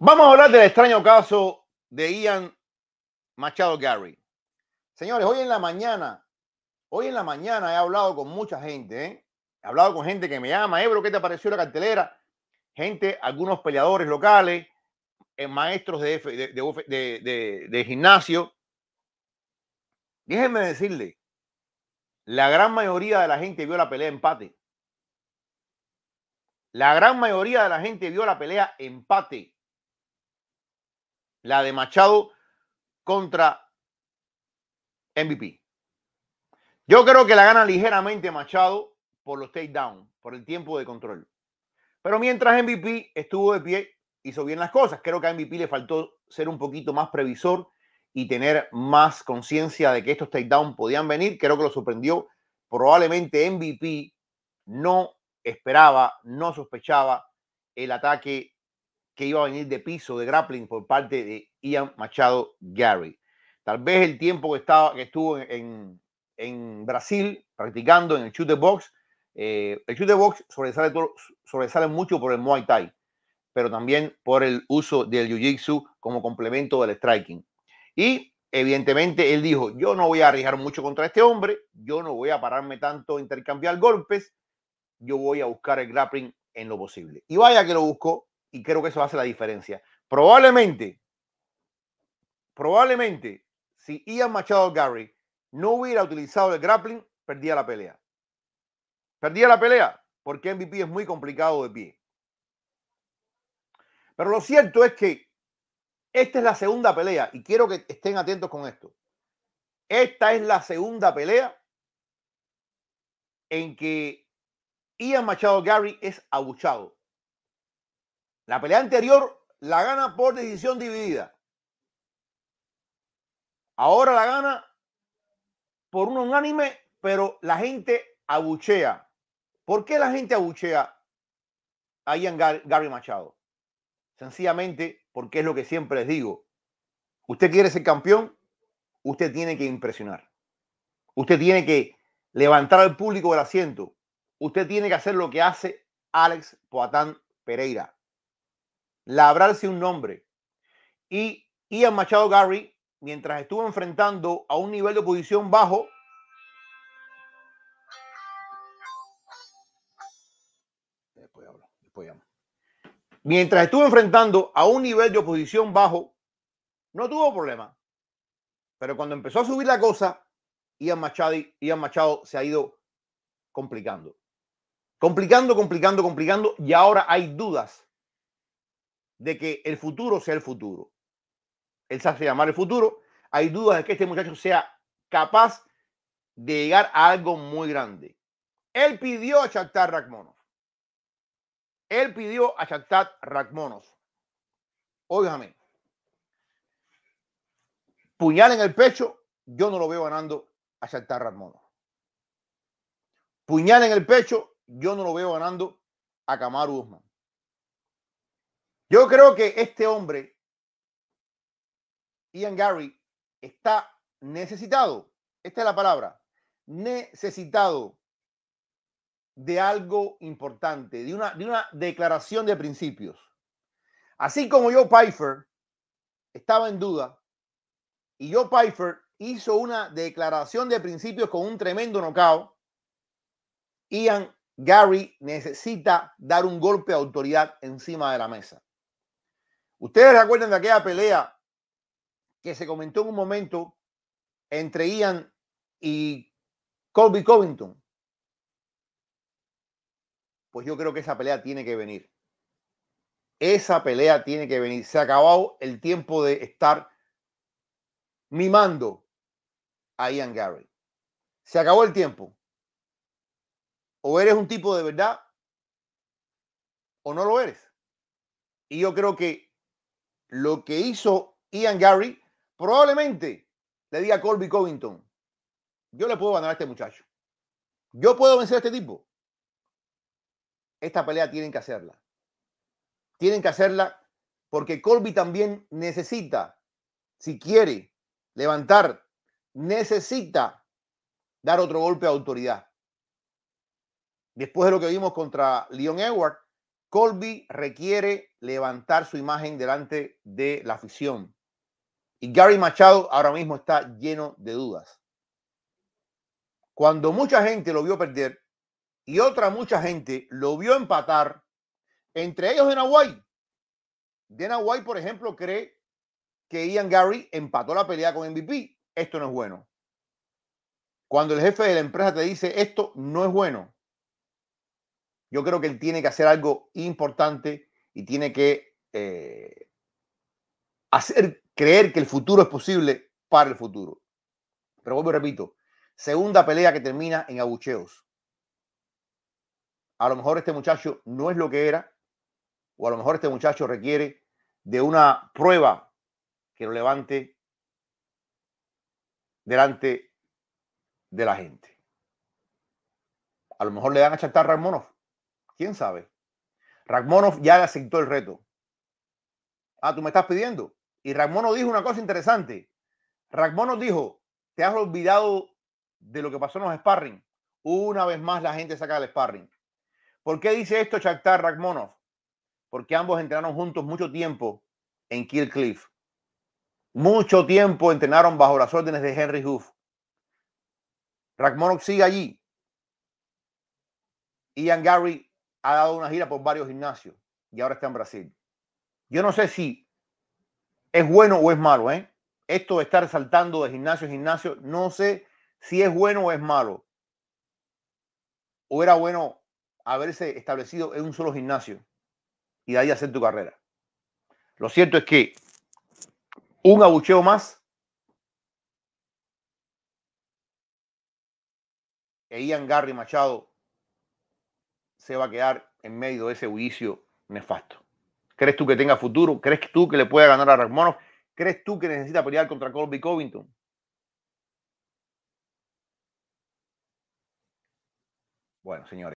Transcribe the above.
Vamos a hablar del extraño caso de Ian Machado Gary. Señores, hoy en la mañana, hoy en la mañana he hablado con mucha gente, ¿eh? he hablado con gente que me llama, Ebro, ¿qué te pareció la cartelera? Gente, algunos peleadores locales, eh, maestros de, de gimnasio. Déjenme decirle, la gran mayoría de la gente vio la pelea empate. La gran mayoría de la gente vio la pelea empate la de Machado contra MVP. Yo creo que la gana ligeramente Machado por los takedowns, por el tiempo de control. Pero mientras MVP estuvo de pie, hizo bien las cosas. Creo que a MVP le faltó ser un poquito más previsor y tener más conciencia de que estos takedowns podían venir. Creo que lo sorprendió. Probablemente MVP no esperaba, no sospechaba el ataque que iba a venir de piso, de grappling por parte de Ian Machado Gary. Tal vez el tiempo que, estaba, que estuvo en, Brasil practicando en el de box, eh, el de box sobresale, mucho por el Muay Thai, pero también por el uso del Jiu-Jitsu como complemento del striking. Y evidentemente él dijo, yo no voy a arriesgar mucho contra este hombre, yo no voy a pararme tanto a intercambiar golpes, yo voy a buscar el grappling en lo posible. Y vaya que lo buscó, y creo que eso hace la diferencia. Probablemente, probablemente, si Ian Machado Gary no hubiera utilizado el grappling, perdía la pelea. Perdía la pelea porque MVP es muy complicado de pie. Pero lo cierto es que esta es la segunda pelea y quiero que estén atentos con esto. Esta es la segunda pelea en que Ian Machado Gary es abuchado. La pelea anterior la gana por decisión dividida. Ahora la gana por un unánime, pero la gente abuchea. ¿Por qué la gente abuchea a Ian Gary Machado? Sencillamente porque es lo que siempre les digo. Usted quiere ser campeón, usted tiene que impresionar. Usted tiene que levantar al público del asiento. Usted tiene que hacer lo que hace Alex Poatán Pereira labrarse un nombre. Y Ian Machado Gary, mientras estuvo enfrentando a un nivel de oposición bajo, Mientras estuvo enfrentando a un nivel de oposición bajo, no tuvo problema. Pero cuando empezó a subir la cosa, Ian Machado, Ian Machado se ha ido complicando. Complicando, complicando, complicando. Y ahora hay dudas de que el futuro sea el futuro. Él hace llamar el futuro. Hay dudas de que este muchacho sea capaz de llegar a algo muy grande. Él pidió a Shakhtar Rakmonov. Él pidió a Shakhtar Rakmonov. Óigame. Puñal en el pecho, yo no lo veo ganando a Shakhtar Rakmonov. Puñal en el pecho, yo no lo veo ganando a Kamaru Usman. Yo creo que este hombre, Ian Gary, está necesitado, esta es la palabra, necesitado de algo importante, de una, de una declaración de principios. Así como yo Pfeiffer estaba en duda y yo Pfeiffer hizo una declaración de principios con un tremendo knockout, Ian Gary necesita dar un golpe de autoridad encima de la mesa. Ustedes recuerdan de aquella pelea que se comentó en un momento entre Ian y Colby Covington. Pues yo creo que esa pelea tiene que venir. Esa pelea tiene que venir. Se ha acabado el tiempo de estar mimando a Ian Gary. Se acabó el tiempo. O eres un tipo de verdad o no lo eres. Y yo creo que lo que hizo Ian Gary, probablemente le diga a Colby Covington, yo le puedo ganar a este muchacho. Yo puedo vencer a este tipo. Esta pelea tienen que hacerla. Tienen que hacerla porque Colby también necesita, si quiere levantar, necesita dar otro golpe a autoridad. Después de lo que vimos contra Leon Edwards, Colby requiere levantar su imagen delante de la afición. Y Gary Machado ahora mismo está lleno de dudas. Cuando mucha gente lo vio perder y otra mucha gente lo vio empatar, entre ellos en Hawaii. de Hawaii, por ejemplo, cree que Ian Gary empató la pelea con MVP. Esto no es bueno. Cuando el jefe de la empresa te dice esto no es bueno, yo creo que él tiene que hacer algo importante y tiene que eh, hacer creer que el futuro es posible para el futuro. Pero vuelvo y repito, segunda pelea que termina en abucheos. A lo mejor este muchacho no es lo que era, o a lo mejor este muchacho requiere de una prueba que lo levante delante de la gente. A lo mejor le dan a chantar Ramonov. ¿Quién sabe? Ragmonov ya aceptó el reto. Ah, tú me estás pidiendo. Y Ragmonov dijo una cosa interesante. Ragmonov dijo, te has olvidado de lo que pasó en los sparring. Una vez más la gente saca el sparring. ¿Por qué dice esto Chaktar Ragmonov. Porque ambos entrenaron juntos mucho tiempo en Kill Cliff. Mucho tiempo entrenaron bajo las órdenes de Henry Hoof. Ragmonov sigue allí. Ian Gary ha dado una gira por varios gimnasios y ahora está en Brasil. Yo no sé si es bueno o es malo, ¿eh? Esto de estar saltando de gimnasio en gimnasio, no sé si es bueno o es malo. O era bueno haberse establecido en un solo gimnasio y de ahí hacer tu carrera. Lo cierto es que un abucheo más e Ian Garry Machado se va a quedar en medio de ese juicio nefasto. ¿Crees tú que tenga futuro? ¿Crees tú que le pueda ganar a Rachmanov? ¿Crees tú que necesita pelear contra Colby Covington? Bueno, señores.